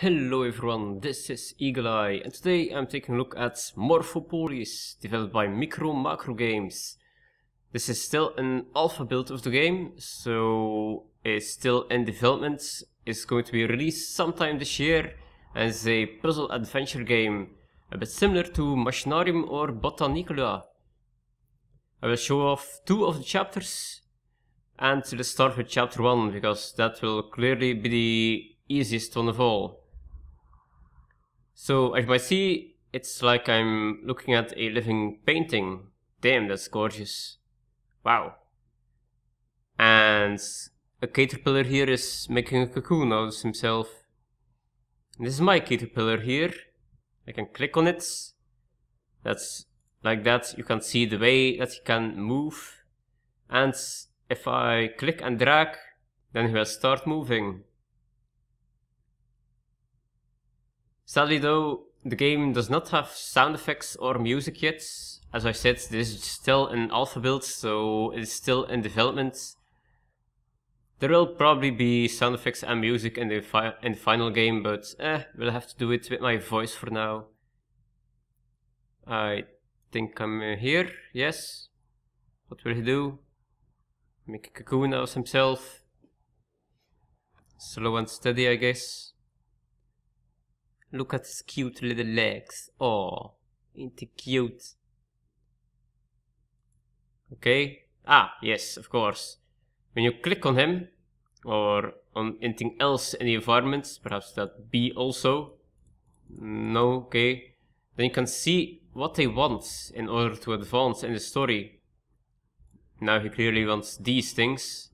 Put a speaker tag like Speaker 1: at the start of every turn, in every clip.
Speaker 1: Hello everyone, this is Eagle Eye and today I'm taking a look at Morphopolis, developed by Micro Macro Games. This is still an alpha build of the game, so it's still in development. It's going to be released sometime this year as a puzzle adventure game, a bit similar to Machinarium or Botanicula. I will show off two of the chapters and let's start with chapter 1 because that will clearly be the easiest one of all. So as you might see, it's like I'm looking at a living painting. Damn, that's gorgeous. Wow. And a caterpillar here is making a cocoon out of himself. And this is my caterpillar here. I can click on it. That's like that. You can see the way that he can move. And if I click and drag, then he will start moving. Sadly though, the game does not have sound effects or music yet. As I said, this is still an alpha build, so it's still in development. There will probably be sound effects and music in the, in the final game, but eh, we'll have to do it with my voice for now. I think I'm uh, here, yes. What will he do? Make a cocoon out of himself. Slow and steady, I guess. Look at his cute little legs. Oh, ain't he cute? Okay. Ah, yes, of course. When you click on him, or on anything else in the environment, perhaps that B also. No, okay. Then you can see what they want in order to advance in the story. Now he clearly wants these things.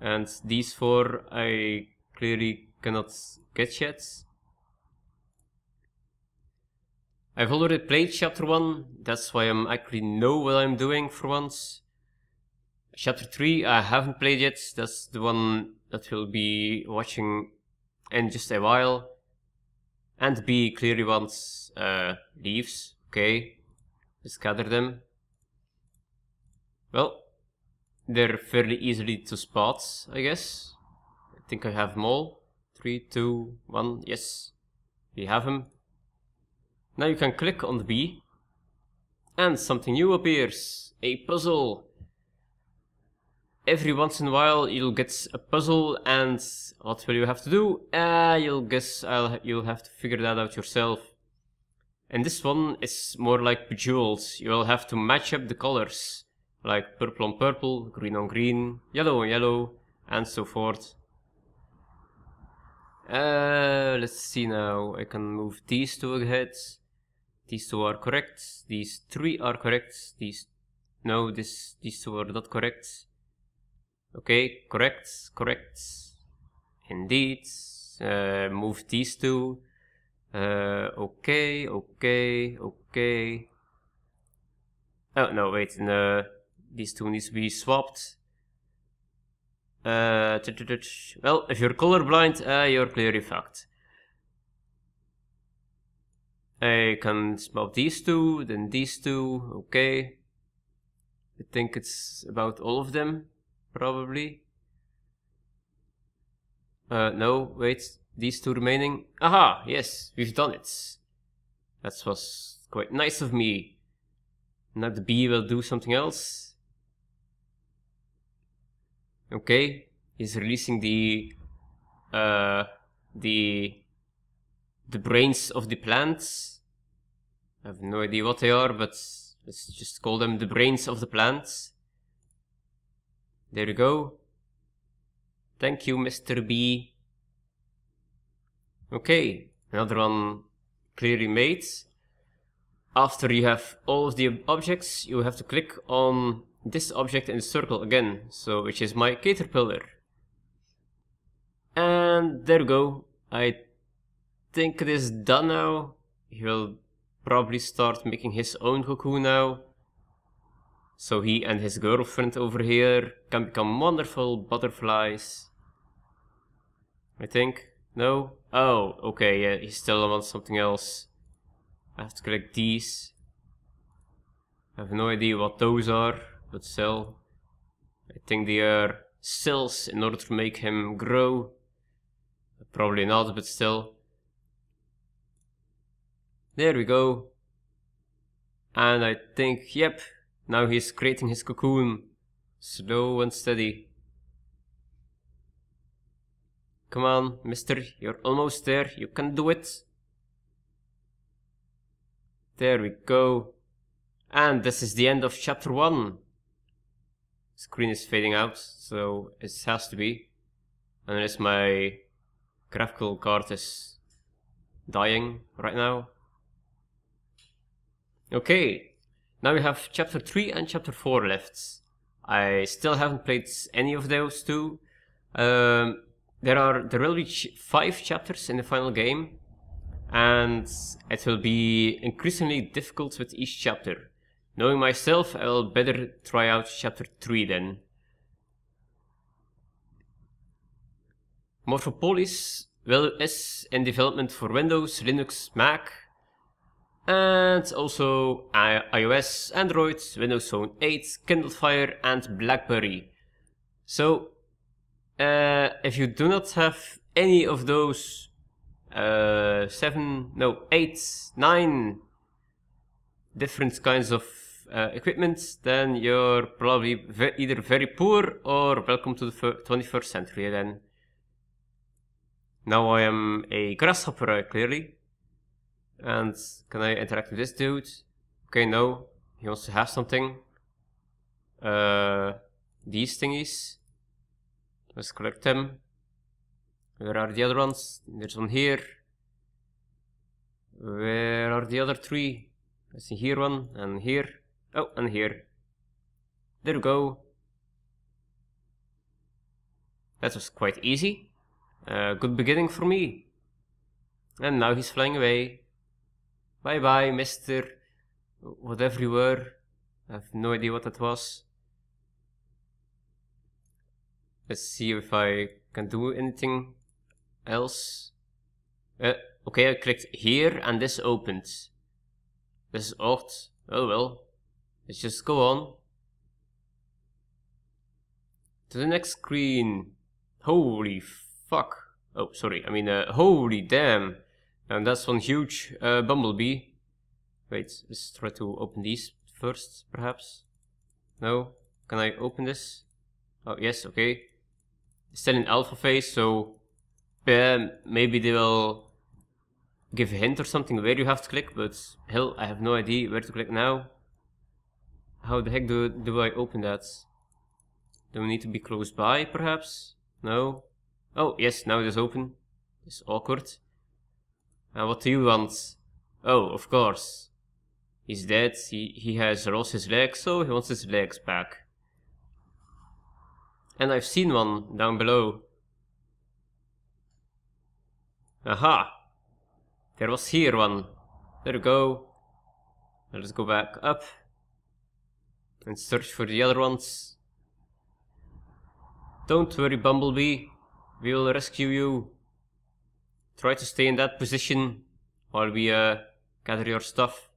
Speaker 1: And these four I clearly cannot get yet. I've already played chapter 1, that's why I am actually know what I'm doing for once. Chapter 3 I haven't played yet, that's the one that we'll be watching in just a while. And B clearly wants uh, leaves, okay, let's gather them. Well, they're fairly easily to spot, I guess. I think I have them all. Three, two, one. yes, we have them. Now you can click on the B, and something new appears, a puzzle. Every once in a while you'll get a puzzle and what will you have to do? Uh, you'll guess I'll, you'll have to figure that out yourself. And this one is more like bejeweled, you'll have to match up the colors, like purple on purple, green on green, yellow on yellow, and so forth. Uh, let's see now, I can move these two heads. These two are correct. These three are correct. These no, this these two are not correct. Okay, correct, correct. Indeed. Uh, move these two. Uh, okay, okay, okay. Oh no, wait. No, these two needs to be swapped. Uh, well, if you're colorblind, uh, you're clearly fucked. I can swap these two, then these two, okay. I think it's about all of them, probably. Uh, no, wait, these two remaining. Aha, yes, we've done it. That was quite nice of me. Now the bee will do something else. Okay, he's releasing the... Uh, the the brains of the plants. I have no idea what they are, but let's just call them the brains of the plants. There we go. Thank you, Mr. B. Okay, another one clearly made. After you have all of the objects, you have to click on this object in the circle again, so which is my caterpillar. And there we go. I think it is done now. He'll probably start making his own cocoon now. So he and his girlfriend over here can become wonderful butterflies. I think. No? Oh, okay, yeah, he still wants something else. I have to collect these. I have no idea what those are, but still. I think they are cells in order to make him grow. Probably not, but still. There we go. And I think, yep, now he's creating his cocoon. Slow and steady. Come on, mister, you're almost there, you can do it. There we go. And this is the end of chapter 1. Screen is fading out, so it has to be. Unless my graphical card is dying right now. Okay, now we have chapter 3 and chapter 4 left. I still haven't played any of those two. Um, there are there will be five chapters in the final game, and it will be increasingly difficult with each chapter. Knowing myself, I'll better try out chapter 3 then. Morphopolis well, is in development for Windows, Linux, Mac, and also iOS, Android, Windows Phone 8, Kindle Fire and Blackberry. So uh, if you do not have any of those uh, 7, no 8, 9 different kinds of uh, equipment, then you're probably ve either very poor or welcome to the 21st century then. Now I am a grasshopper, clearly. And can I interact with this dude? Okay, no. He wants to have something. Uh, these thingies. Let's collect them. Where are the other ones? There's one here. Where are the other three? I see here one, and here. Oh, and here. There we go. That was quite easy. A uh, good beginning for me. And now he's flying away. Bye bye, Mr. Whatever you were. I have no idea what that was. Let's see if I can do anything else. Uh, okay, I clicked here and this opened. This is odd. Oh well. Let's just go on. To the next screen. Holy fuck. Oh, sorry. I mean, uh, holy damn. And that's one huge uh, bumblebee. Wait, let's try to open these first, perhaps. No? Can I open this? Oh, yes, okay. It's still in alpha phase, so yeah, maybe they will give a hint or something where you have to click, but hell, I have no idea where to click now. How the heck do, do I open that? Do we need to be close by, perhaps? No? Oh, yes, now it is open. It's awkward. And uh, what do you want? Oh, of course. He's dead, he, he has lost his legs, so he wants his legs back. And I've seen one down below. Aha! There was here one. There we go. let's go back up. And search for the other ones. Don't worry, Bumblebee. We will rescue you try to stay in that position while we uh, gather your stuff.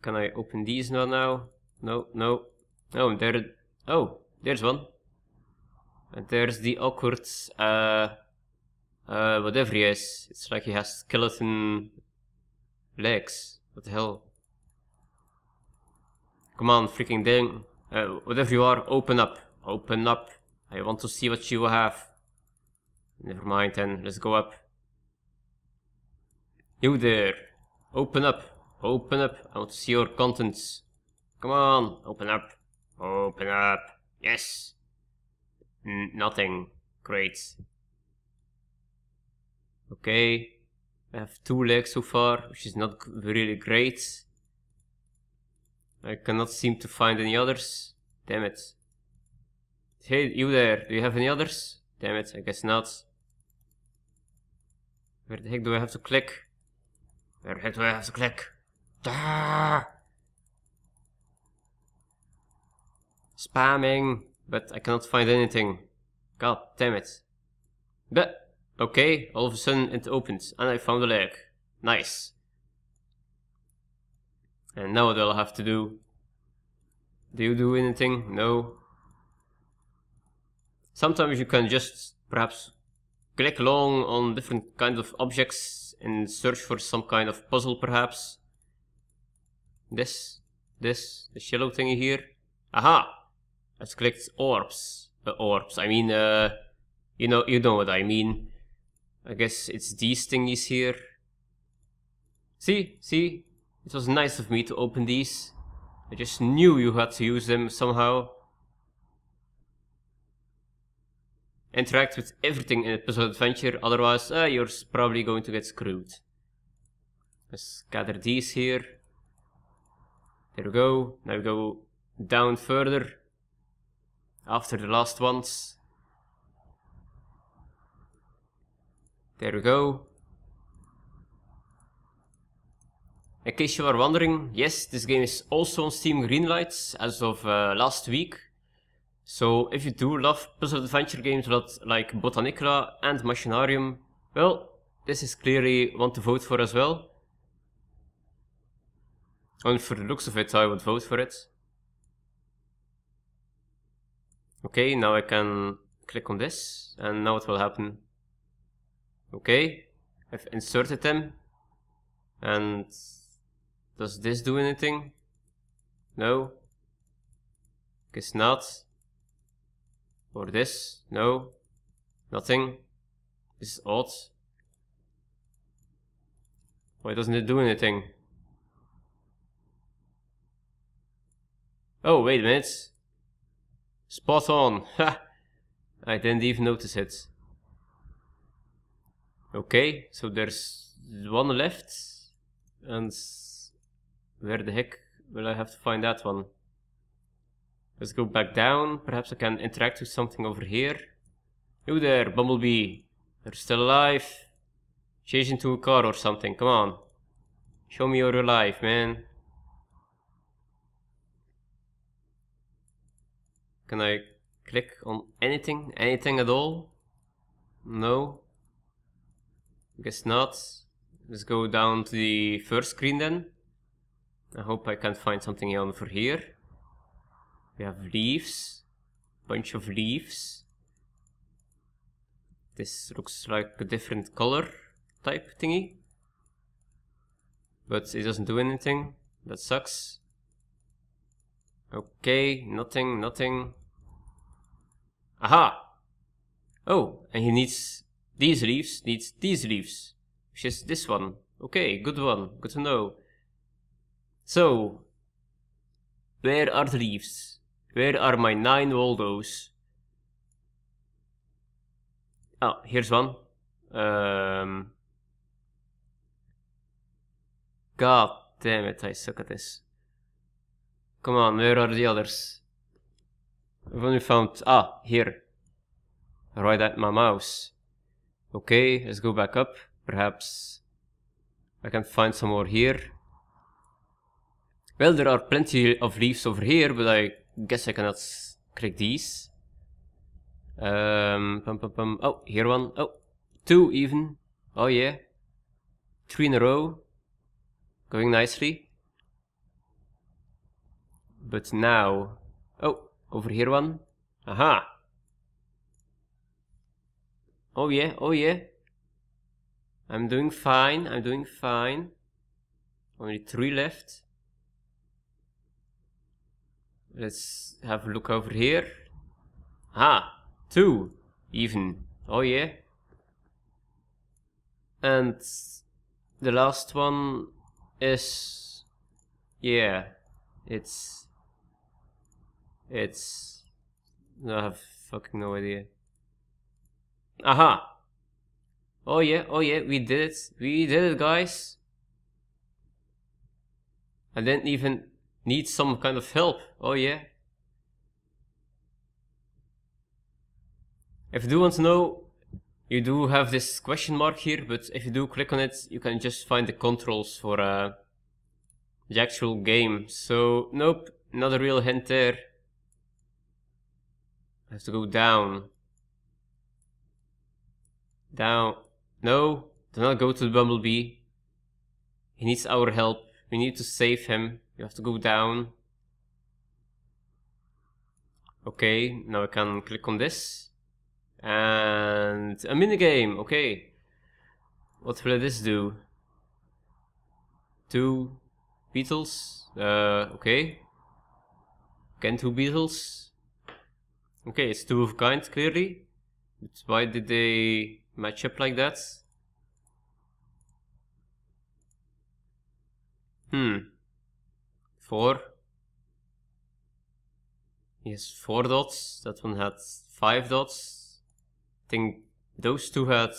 Speaker 1: Can I open these now? No, no. Oh, there. Oh, there's one. And there's the awkward, uh, uh, whatever he is. It's like he has skeleton legs. What the hell? Come on, freaking thing. Uh, whatever you are, open up. Open up. I want to see what you have. Never mind then, let's go up. You there! Open up! Open up! I want to see your contents. Come on, open up! Open up! Yes! N nothing. Great. Okay. I have two legs so far, which is not really great. I cannot seem to find any others. Damn it. Hey, you there, do you have any others? Damn it, I guess not. Where the heck do I have to click? Where the heck do I have to click? Ah! Spamming, but I cannot find anything. God damn it. But, okay, all of a sudden it opens and I found a leg. Nice. And now what I'll have to do. Do you do anything? No. Sometimes you can just perhaps click long on different kinds of objects and search for some kind of puzzle perhaps. This, this, the yellow thingy here. Aha! Let's clicked orbs. Uh, orbs, I mean, uh, you know, you know what I mean. I guess it's these thingies here. See, see, it was nice of me to open these. I just knew you had to use them somehow. interact with everything in the puzzle adventure, otherwise uh, you're probably going to get screwed. Let's gather these here. There we go. Now we go down further. After the last ones. There we go. In case you are wondering, yes, this game is also on Steam Greenlights as of uh, last week. So if you do love puzzle adventure games like Botanicula and Machinarium, well, this is clearly one to vote for as well. And for the looks of it, I would vote for it. Okay, now I can click on this, and now it will happen. Okay, I've inserted them. And does this do anything? No. Guess not. Or this? No. Nothing. This is odd. Why doesn't it do anything? Oh, wait a minute. Spot on. Ha! I didn't even notice it. Okay, so there's one left. And where the heck will I have to find that one? Let's go back down. Perhaps I can interact with something over here. You there, Bumblebee. You're still alive. Change into a car or something. Come on. Show me you're alive, man. Can I click on anything? Anything at all? No. I guess not. Let's go down to the first screen then. I hope I can find something over here. We have leaves, bunch of leaves. This looks like a different color type thingy. But it doesn't do anything. That sucks. Okay, nothing, nothing. Aha! Oh, and he needs these leaves, needs these leaves. Which is this one. Okay, good one, good to know. So, where are the leaves? Where are my nine Waldos? Oh, here's one. Um, God damn it, I suck at this. Come on, where are the others? I've only found... Ah, here. Right at my mouse. Okay, let's go back up. Perhaps I can find some more here. Well, there are plenty of leaves over here, but I guess I cannot click these. Um, pum, pum, pum. Oh, here one. Oh, two even. Oh yeah. Three in a row. Going nicely. But now... Oh, over here one. Aha. Oh yeah, oh yeah. I'm doing fine, I'm doing fine. Only three left. Let's have a look over here. Ah, two, even. Oh yeah. And the last one is... Yeah, it's... It's... I have fucking no idea. Aha! Oh yeah, oh yeah, we did it. We did it, guys. I didn't even need some kind of help. Oh yeah. If you do want to know, you do have this question mark here, but if you do click on it, you can just find the controls for uh, the actual game. So, nope, not a real hint there. I have to go down. Down. No, do not go to the bumblebee. He needs our help. We need to save him. You have to go down. Okay, now I can click on this. And a minigame, okay. What will this do? Two beetles, uh, okay. Can two beetles? Okay, it's two of kind, clearly. But why did they match up like that? Hmm. Four. Yes, has four dots. That one had five dots. I think those two had...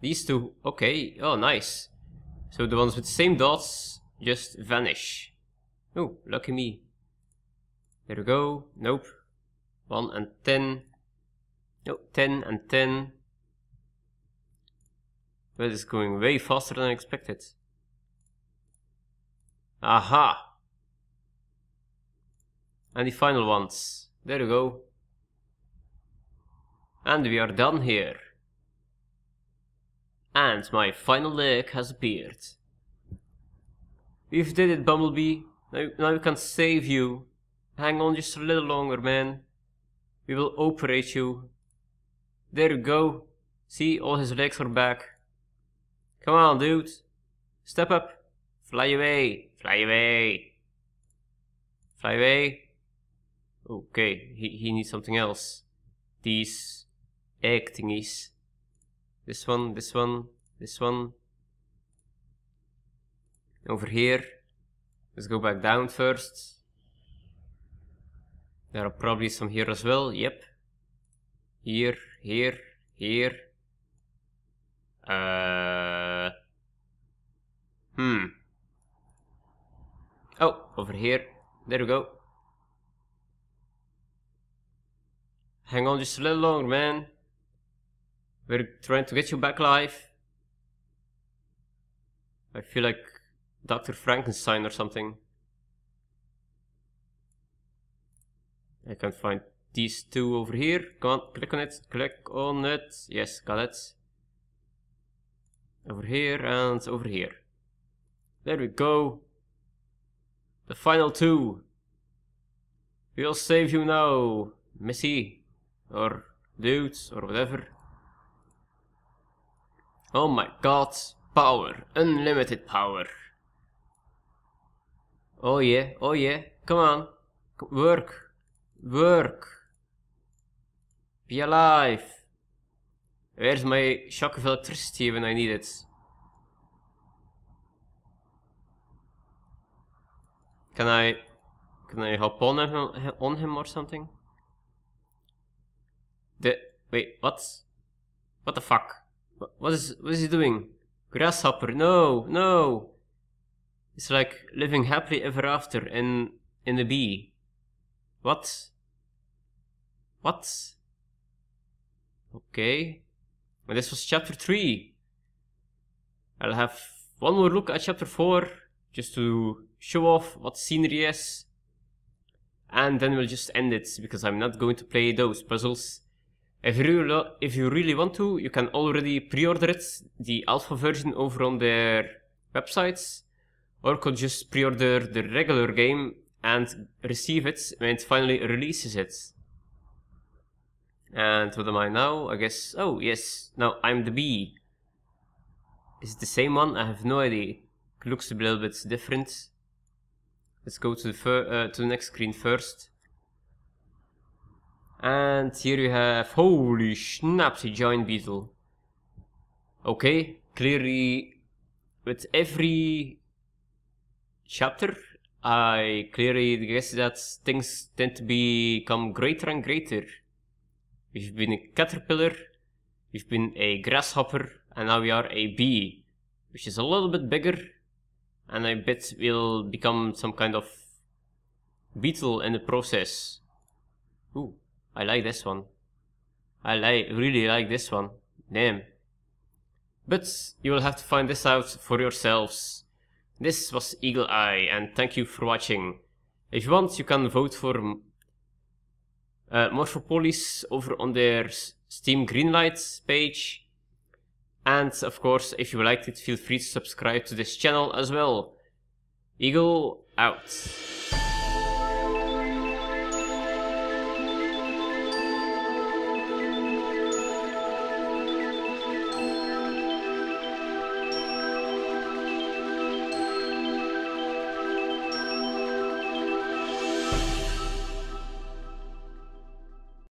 Speaker 1: These two. Okay. Oh, nice. So the ones with the same dots just vanish. Oh, lucky me. There we go. Nope. 1 and 10. No, 10 and 10. That is going way faster than expected. Aha! And the final ones. There you go. And we are done here. And my final leg has appeared. We've did it, Bumblebee. Now, now we can save you. Hang on just a little longer, man. We will operate you. There you go. See, all his legs are back. Come on, dude. Step up. Fly away. Fly away. Fly away. Okay, he, he needs something else. These egg thingies. This one, this one, this one. Over here. Let's go back down first. There are probably some here as well, yep. Here, here, here. Uh... Hmm. Oh, over here. There we go. Hang on just a little longer, man. We're trying to get you back alive. I feel like Dr. Frankenstein or something. I can find these two over here. Come on, click on it, click on it. Yes, got it. Over here and over here. There we go. The final two. We'll save you now, Missy or dudes or whatever. Oh my god, power, unlimited power. Oh yeah, oh yeah, come on, work, work, be alive. Where's my shock of electricity when I need it? Can I, can I hop on him, on him or something? The wait, what? What the fuck? What is what is he doing? Grasshopper, no, no. It's like living happily ever after in in the bee. What? What? Okay. Well, this was chapter 3. I'll have one more look at chapter 4 just to show off what scenery is. And then we'll just end it because I'm not going to play those puzzles if you, if you really want to, you can already pre-order it, the alpha version over on their websites, or could just pre-order the regular game and receive it when it finally releases it. And what am I now? I guess, oh yes, now I'm the bee. Is it the same one? I have no idea. It looks a little bit different. Let's go to the, uh, to the next screen first. And here you have, holy schnapsy giant beetle. Okay, clearly with every chapter, I clearly guess that things tend to become greater and greater. We've been a caterpillar, we've been a grasshopper, and now we are a bee, which is a little bit bigger, and I bet we'll become some kind of beetle in the process. Ooh. I like this one. I like, really like this one. Damn. But you will have to find this out for yourselves. This was Eagle Eye and thank you for watching. If you want you can vote for uh, Morphopolis over on their Steam Greenlights page. And of course if you liked it feel free to subscribe to this channel as well. Eagle out.